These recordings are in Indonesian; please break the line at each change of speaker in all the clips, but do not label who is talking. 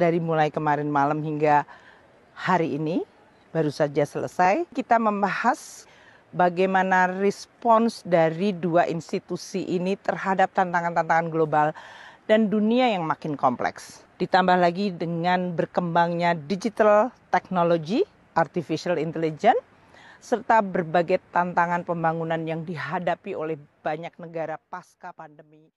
dari mulai kemarin malam hingga hari ini baru saja selesai. Kita membahas bagaimana respons dari dua institusi ini terhadap tantangan-tantangan global dan dunia yang makin kompleks. Ditambah lagi dengan berkembangnya digital technology, artificial intelligence, serta berbagai tantangan pembangunan yang dihadapi oleh banyak negara pasca pandemi.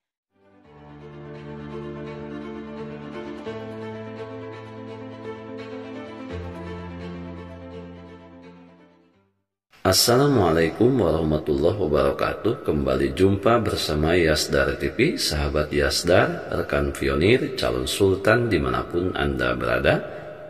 Assalamualaikum warahmatullahi wabarakatuh Kembali jumpa bersama Yasdar TV Sahabat Yasdar, rekan pionir, calon sultan dimanapun Anda berada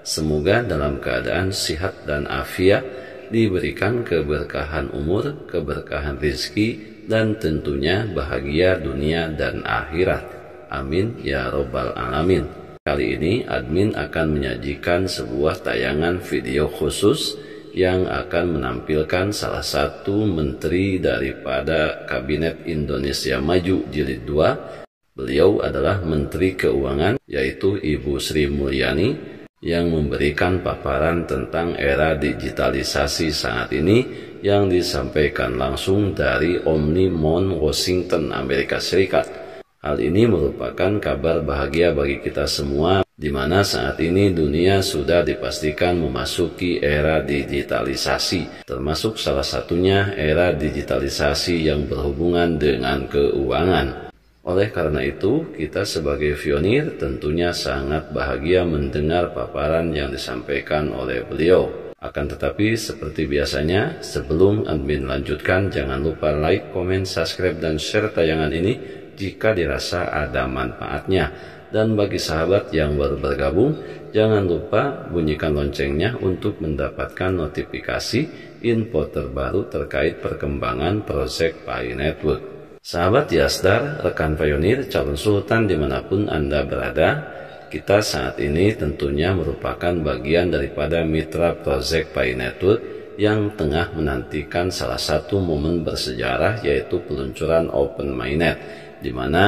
Semoga dalam keadaan sihat dan afiat Diberikan keberkahan umur, keberkahan rizki Dan tentunya bahagia dunia dan akhirat Amin ya robbal alamin Kali ini admin akan menyajikan sebuah tayangan video khusus yang akan menampilkan salah satu menteri daripada Kabinet Indonesia Maju Jilid 2. Beliau adalah Menteri Keuangan, yaitu Ibu Sri Mulyani, yang memberikan paparan tentang era digitalisasi saat ini yang disampaikan langsung dari Omni Mon Washington, Amerika Serikat. Hal ini merupakan kabar bahagia bagi kita semua, di mana saat ini dunia sudah dipastikan memasuki era digitalisasi, termasuk salah satunya era digitalisasi yang berhubungan dengan keuangan. Oleh karena itu, kita sebagai pionir tentunya sangat bahagia mendengar paparan yang disampaikan oleh beliau. Akan tetapi, seperti biasanya, sebelum admin lanjutkan, jangan lupa like, komen, subscribe, dan share tayangan ini jika dirasa ada manfaatnya. Dan bagi sahabat yang baru bergabung, jangan lupa bunyikan loncengnya untuk mendapatkan notifikasi info terbaru terkait perkembangan proyek PAI Network. Sahabat Yasdar, rekan pionir, calon sultan dimanapun Anda berada, kita saat ini tentunya merupakan bagian daripada mitra proyek PAI Network yang tengah menantikan salah satu momen bersejarah yaitu peluncuran Open Mainnet di mana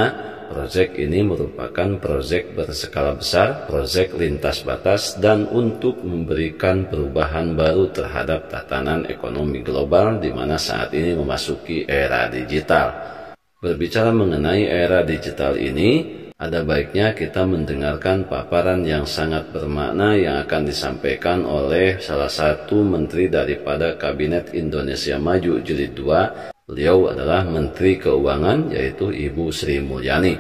proyek ini merupakan proyek berskala besar, proyek lintas batas, dan untuk memberikan perubahan baru terhadap tatanan ekonomi global di mana saat ini memasuki era digital. Berbicara mengenai era digital ini, ada baiknya kita mendengarkan paparan yang sangat bermakna yang akan disampaikan oleh salah satu menteri daripada Kabinet Indonesia Maju Jilid 2 Beliau adalah Menteri Keuangan yaitu Ibu Sri Mulyani.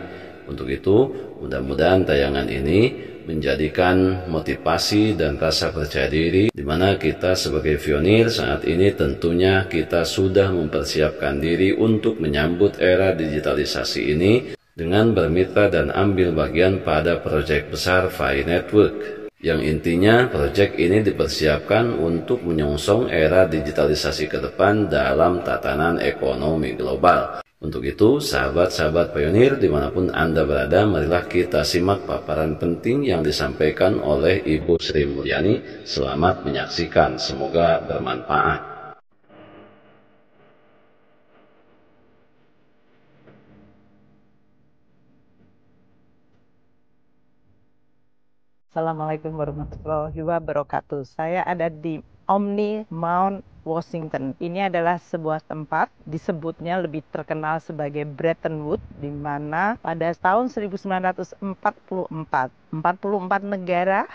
Untuk itu, mudah-mudahan tayangan ini menjadikan motivasi dan rasa percaya diri di mana kita sebagai pionir saat ini tentunya kita sudah mempersiapkan diri untuk menyambut era digitalisasi ini dengan bermitra dan ambil bagian pada proyek besar FI Network yang intinya, proyek ini dipersiapkan untuk menyongsong era digitalisasi ke depan dalam tatanan ekonomi global. Untuk itu, sahabat-sahabat pionir dimanapun Anda berada, marilah kita simak paparan penting yang disampaikan oleh Ibu Sri Mulyani. Selamat menyaksikan, semoga bermanfaat.
Assalamualaikum warahmatullahi wabarakatuh. Saya ada di Omni Mount Washington. Ini adalah sebuah tempat disebutnya lebih terkenal sebagai Bretton Woods di mana pada tahun 1944 44 negara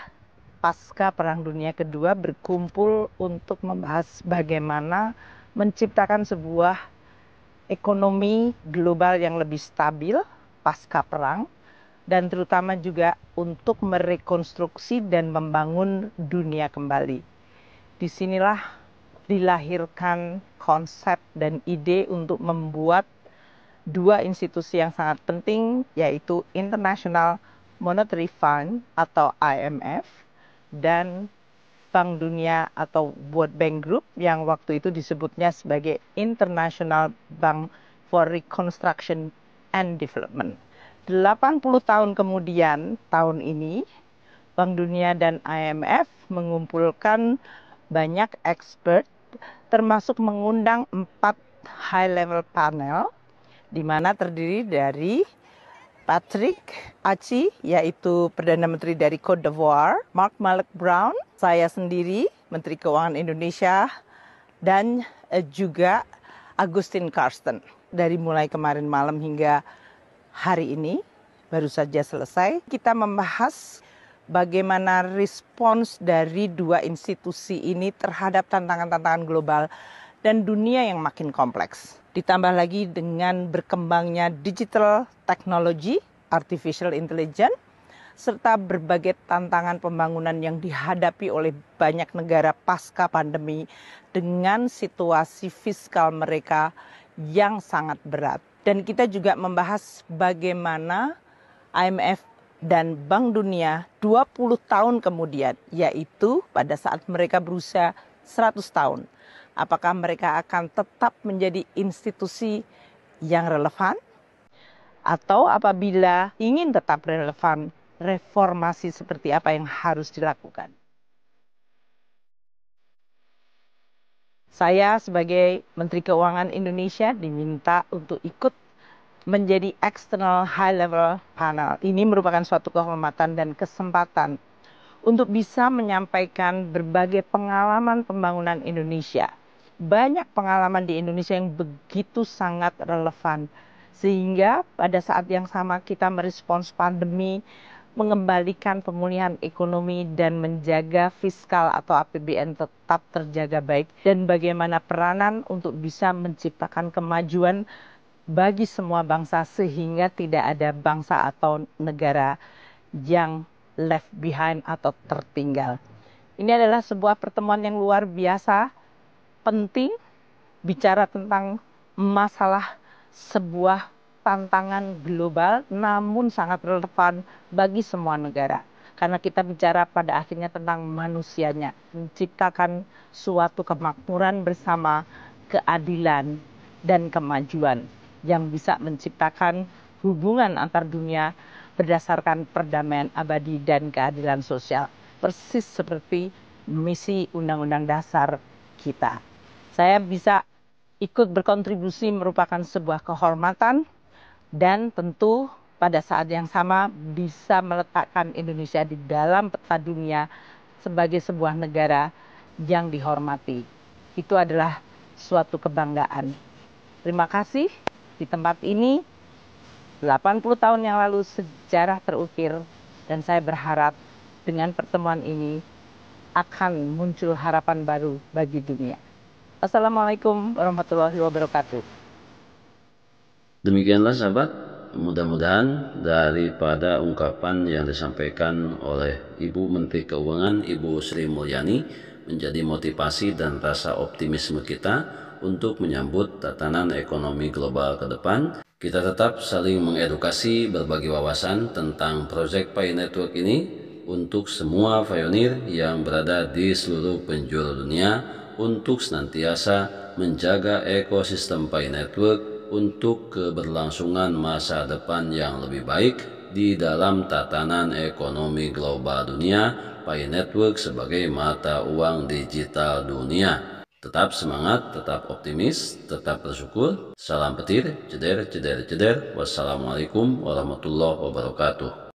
pasca Perang Dunia Kedua berkumpul untuk membahas bagaimana menciptakan sebuah ekonomi global yang lebih stabil pasca perang dan terutama juga untuk merekonstruksi dan membangun dunia kembali. Disinilah dilahirkan konsep dan ide untuk membuat dua institusi yang sangat penting yaitu International Monetary Fund atau IMF dan Bank Dunia atau World Bank Group yang waktu itu disebutnya sebagai International Bank for Reconstruction and Development. 80 tahun kemudian tahun ini Bank Dunia dan IMF mengumpulkan banyak expert termasuk mengundang empat high level panel di mana terdiri dari Patrick Aci, yaitu Perdana Menteri dari Cote d'Ivoire, Mark Malek Brown, saya sendiri, Menteri Keuangan Indonesia, dan eh, juga Agustin Karsten. Dari mulai kemarin malam hingga hari ini baru saja selesai. Kita membahas bagaimana respons dari dua institusi ini terhadap tantangan-tantangan global dan dunia yang makin kompleks. Ditambah lagi dengan berkembangnya digital technology, artificial intelligence, serta berbagai tantangan pembangunan yang dihadapi oleh banyak negara pasca pandemi dengan situasi fiskal mereka yang sangat berat. Dan kita juga membahas bagaimana IMF dan Bank Dunia 20 tahun kemudian, yaitu pada saat mereka berusia 100 tahun. Apakah mereka akan tetap menjadi institusi yang relevan? Atau apabila ingin tetap relevan, reformasi seperti apa yang harus dilakukan? saya sebagai Menteri Keuangan Indonesia diminta untuk ikut menjadi external high level panel. Ini merupakan suatu kehormatan dan kesempatan untuk bisa menyampaikan berbagai pengalaman pembangunan Indonesia. Banyak pengalaman di Indonesia yang begitu sangat relevan. Sehingga pada saat yang sama kita merespons pandemi, mengembalikan pemulihan ekonomi dan menjaga fiskal atau APBN tetap terjaga baik dan bagaimana peranan untuk bisa menciptakan kemajuan bagi semua bangsa sehingga tidak ada bangsa atau negara yang left behind atau tertinggal. Ini adalah sebuah pertemuan yang luar biasa penting bicara tentang masalah sebuah tantangan global namun sangat relevan bagi semua negara. Karena kita bicara pada akhirnya tentang manusianya, menciptakan suatu kemakmuran bersama keadilan dan kemajuan yang bisa menciptakan hubungan antar dunia berdasarkan perdamaian abadi dan keadilan sosial. Persis seperti misi Undang-Undang Dasar kita. Saya bisa ikut berkontribusi merupakan sebuah kehormatan dan tentu pada saat yang sama bisa meletakkan Indonesia di dalam peta dunia sebagai sebuah negara yang dihormati. Itu adalah suatu kebanggaan. Terima kasih di tempat ini 80 tahun yang lalu sejarah terukir dan saya berharap dengan pertemuan ini akan muncul harapan baru bagi dunia. Assalamualaikum warahmatullahi wabarakatuh.
Demikianlah sahabat, mudah-mudahan daripada ungkapan yang disampaikan oleh Ibu Menteri Keuangan Ibu Sri Mulyani menjadi motivasi dan rasa optimisme kita untuk menyambut tatanan ekonomi global ke depan. Kita tetap saling mengedukasi berbagi wawasan tentang proyek Pay Network ini untuk semua pionir yang berada di seluruh penjuru dunia untuk senantiasa menjaga ekosistem Pay Network untuk keberlangsungan masa depan yang lebih baik di dalam tatanan ekonomi global dunia, Pay Network sebagai mata uang digital dunia. Tetap semangat, tetap optimis, tetap bersyukur. Salam petir, ceder, ceder, ceder. Wassalamualaikum warahmatullahi wabarakatuh.